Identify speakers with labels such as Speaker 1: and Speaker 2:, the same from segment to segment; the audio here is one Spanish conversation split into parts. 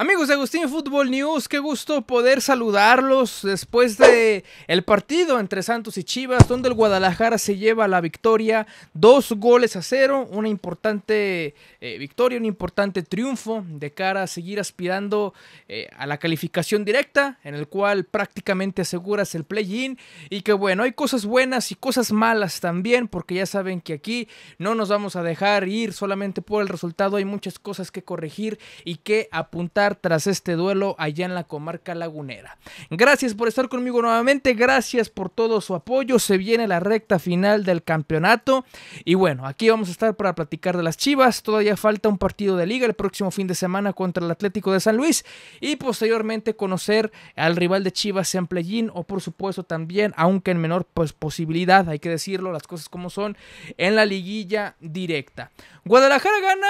Speaker 1: Amigos de Agustín Fútbol News, qué gusto poder saludarlos después de el partido entre Santos y Chivas, donde el Guadalajara se lleva la victoria, dos goles a cero, una importante eh, victoria, un importante triunfo de cara a seguir aspirando eh, a la calificación directa, en el cual prácticamente aseguras el play-in y que bueno, hay cosas buenas y cosas malas también, porque ya saben que aquí no nos vamos a dejar ir solamente por el resultado, hay muchas cosas que corregir y que apuntar tras este duelo allá en la comarca lagunera. Gracias por estar conmigo nuevamente, gracias por todo su apoyo. Se viene la recta final del campeonato y bueno, aquí vamos a estar para platicar de las Chivas. Todavía falta un partido de liga el próximo fin de semana contra el Atlético de San Luis y posteriormente conocer al rival de Chivas en Playín o por supuesto también, aunque en menor pues, posibilidad, hay que decirlo, las cosas como son en la liguilla directa. Guadalajara gana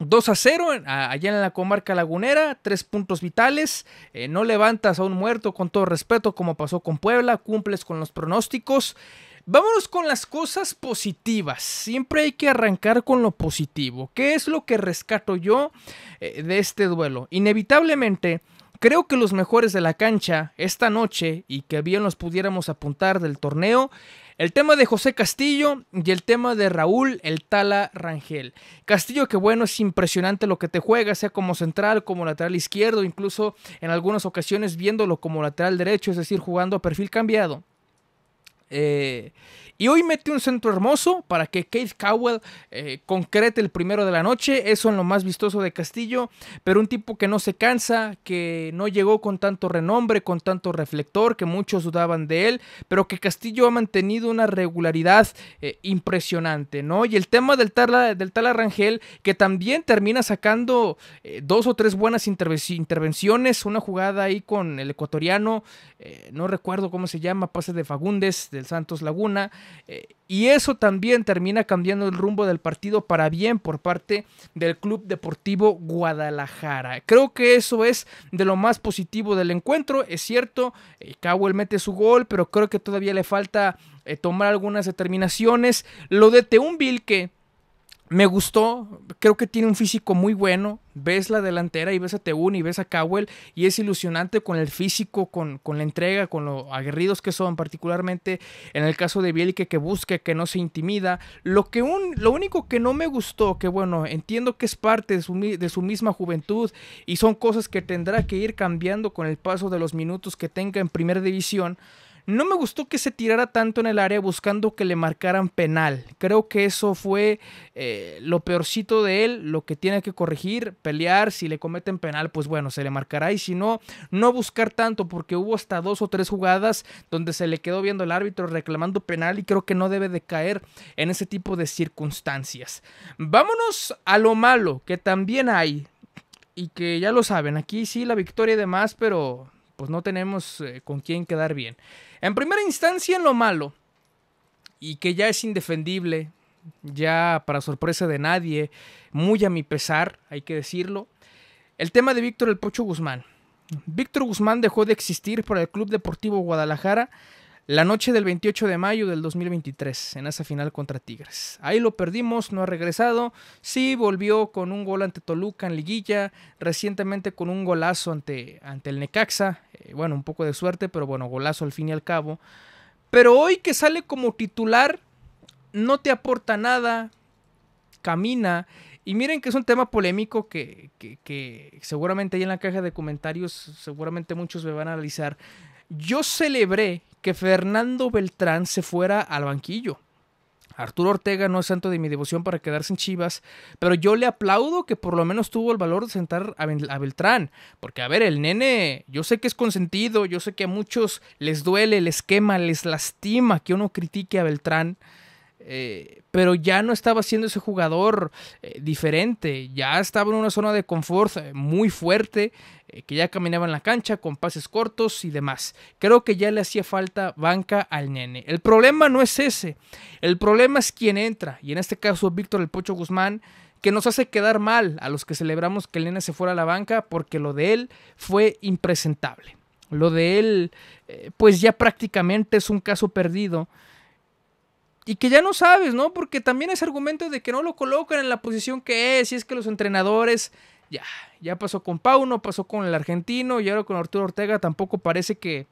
Speaker 1: 2 a 0 allá en la comarca lagunera, tres puntos vitales, eh, no levantas a un muerto con todo respeto como pasó con Puebla, cumples con los pronósticos. Vámonos con las cosas positivas. Siempre hay que arrancar con lo positivo. ¿Qué es lo que rescato yo eh, de este duelo? Inevitablemente, creo que los mejores de la cancha esta noche y que bien los pudiéramos apuntar del torneo el tema de José Castillo y el tema de Raúl El Tala Rangel. Castillo, que bueno, es impresionante lo que te juega, sea como central, como lateral izquierdo, incluso en algunas ocasiones viéndolo como lateral derecho, es decir, jugando a perfil cambiado. Eh, y hoy mete un centro hermoso para que Keith Cowell eh, concrete el primero de la noche. Eso en lo más vistoso de Castillo. Pero un tipo que no se cansa, que no llegó con tanto renombre, con tanto reflector, que muchos dudaban de él. Pero que Castillo ha mantenido una regularidad eh, impresionante, ¿no? Y el tema del tal, del tal Arrangel, que también termina sacando dos o tres buenas intervenciones. Una jugada ahí con el ecuatoriano, no recuerdo cómo se llama, pase de Fagundes, Santos Laguna. Eh, y eso también termina cambiando el rumbo del partido para bien por parte del Club Deportivo Guadalajara. Creo que eso es de lo más positivo del encuentro. Es cierto, eh, Cowell mete su gol, pero creo que todavía le falta eh, tomar algunas determinaciones. Lo de Teumbil que me gustó, creo que tiene un físico muy bueno. Ves la delantera y ves a Teun y ves a Cowell y es ilusionante con el físico, con, la entrega, con lo aguerridos que son, particularmente en el caso de Bielke que busca, que no se intimida. Lo, que un, lo único que no me gustó, que bueno, entiendo que es parte de de su misma juventud y son cosas que tendrá que ir cambiando con el paso de los minutos que tenga en primera división. No me gustó que se tirara tanto en el área buscando que le marcaran penal. Creo que eso fue eh, lo peorcito de él, lo que tiene que corregir, pelear. Si le cometen penal, pues bueno, se le marcará. Y si no, no buscar tanto, porque hubo hasta dos o tres jugadas donde se le quedó viendo el árbitro reclamando penal y creo que no debe de caer en ese tipo de circunstancias. Vámonos a lo malo, que también hay. Y que ya lo saben, aquí sí la victoria y demás, pero pues no tenemos eh, con quién quedar bien. En primera instancia en lo malo, y que ya es indefendible, ya para sorpresa de nadie, muy a mi pesar, hay que decirlo, el tema de Víctor El Pocho Guzmán. Víctor Guzmán dejó de existir para el Club Deportivo Guadalajara la noche del 28 de mayo del 2023 en esa final contra Tigres. Ahí lo perdimos, no ha regresado. Sí, volvió con un gol ante Toluca en liguilla, recientemente con un golazo ante, ante el Necaxa. Eh, bueno, un poco de suerte, pero bueno, golazo al fin y al cabo. Pero hoy que sale como titular, no te aporta nada, camina. Y miren que es un tema polémico que, que, que seguramente ahí en la caja de comentarios, seguramente muchos me van a analizar. Yo celebré que Fernando Beltrán se fuera al banquillo. Arturo Ortega no es santo de mi devoción para quedarse en Chivas, pero yo le aplaudo que por lo menos tuvo el valor de sentar a, Beltrán, porque a ver, el nene, yo sé que es consentido, yo sé que a muchos les duele, les quema, les lastima que uno critique a Beltrán, eh, pero ya no estaba siendo ese jugador eh, diferente, ya estaba en una zona de confort eh, muy fuerte, que ya caminaba en la cancha con pases cortos y demás. Creo que ya le hacía falta banca al nene. El problema no es ese, el problema es quien entra, y en este caso Víctor el Pocho Guzmán, que nos hace quedar mal a los que celebramos que el nene se fuera a la banca porque lo de él fue impresentable. Lo de él, pues ya prácticamente es un caso perdido y que ya no sabes, ¿no? Porque también es argumento de que no lo colocan en la posición que es, y es que los entrenadores, ya, ya pasó con Pauno, pasó con el argentino, y ahora con Arturo Ortega tampoco parece que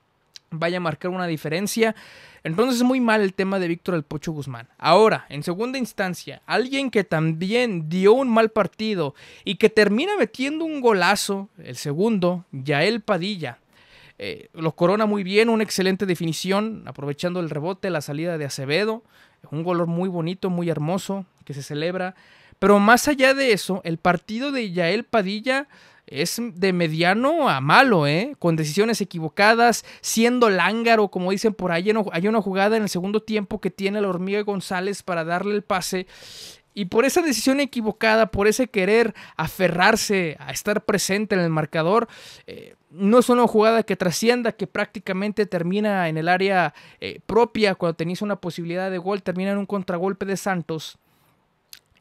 Speaker 1: vaya a marcar una diferencia. Entonces es muy mal el tema de Víctor El Pocho Guzmán. Ahora, en segunda instancia, alguien que también dio un mal partido y que termina metiendo un golazo, el segundo, Yael Padilla. Eh, lo corona muy bien, una excelente definición, aprovechando el rebote, la salida de Acevedo un color muy bonito, muy hermoso, que se celebra. Pero más allá de eso, el partido de Yael Padilla es de mediano a malo, ¿eh? con decisiones equivocadas, siendo lángaro, como dicen por ahí. Hay una jugada en el segundo tiempo que tiene la hormiga González para darle el pase y por esa decisión equivocada, por ese querer aferrarse a estar presente en el marcador, eh, no es una jugada que trascienda, que prácticamente termina en el área eh, propia, cuando tenéis una posibilidad de gol, termina en un contragolpe de Santos.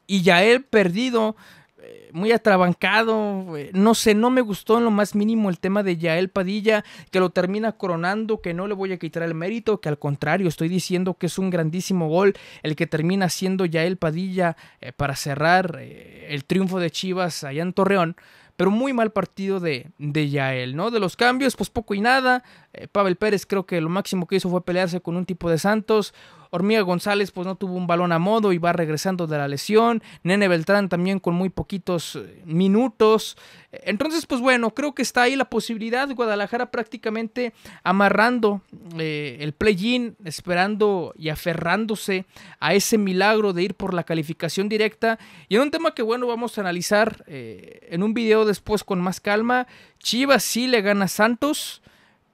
Speaker 1: Y ya él perdido eh, muy atrabancado. Eh, no sé, no me gustó en lo más mínimo el tema de Yael Padilla, que lo termina coronando, que no le voy a quitar el mérito, que al contrario, estoy diciendo que es un grandísimo gol el que termina siendo Yael Padilla eh, para cerrar el triunfo de Chivas allá en Torreón. Pero muy mal partido de, de Yael, ¿no? De los cambios, pues poco y nada. Pavel Pérez creo que lo máximo que hizo fue pelearse con un tipo de Santos. Hormiga González pues no tuvo un balón a modo y va regresando de la lesión. Nene Beltrán también con muy poquitos eh, minutos. Entonces pues bueno, creo que está ahí la posibilidad. Guadalajara prácticamente amarrando eh, el play-in, esperando y aferrándose a ese milagro de ir por la calificación directa. Y en un tema que bueno, vamos a analizar eh, en un video después con más calma. Chivas sí le gana a Santos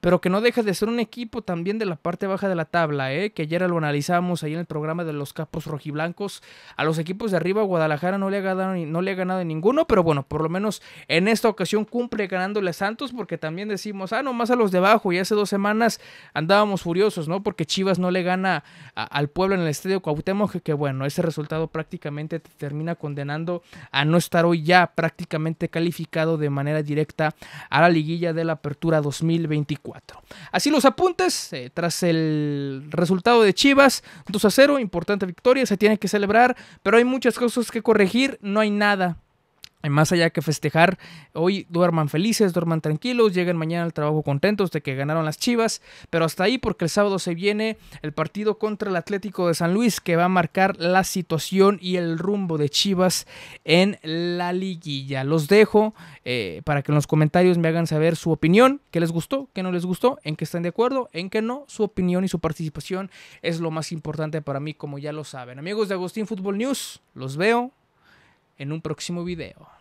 Speaker 1: pero que no deja de ser un equipo también de la parte baja de la tabla, ¿eh? que ayer lo analizamos ahí en el programa de los capos rojiblancos. A los equipos de arriba Guadalajara no le ha ganado, no le ha ganado ninguno, pero bueno, por lo menos en esta ocasión cumple ganándole a Santos porque también decimos, ah, no, más a los de abajo y hace dos semanas andábamos furiosos, ¿no? Porque Chivas no le gana al pueblo en el Estadio Cuauhtémoc, que, que bueno, ese resultado prácticamente te termina condenando a no estar hoy ya prácticamente calificado de manera directa a la liguilla de la apertura 2024. Así los apuntes, eh, tras el resultado de Chivas, 2 a 0, importante victoria, se tiene que celebrar, pero hay muchas cosas que corregir, no hay nada más allá que festejar, hoy duerman felices, duerman tranquilos, lleguen mañana al trabajo contentos de que ganaron las Chivas, pero hasta ahí porque el sábado se viene el partido contra el Atlético de San Luis que va a marcar la situación y el rumbo de Chivas en la liguilla. Los dejo eh, para que en los comentarios me hagan saber su opinión, qué les gustó, qué no les gustó, en qué están de acuerdo, en qué no, su opinión y su participación es lo más importante para mí como ya lo saben. Amigos de Agustín Fútbol News, los veo en un próximo video.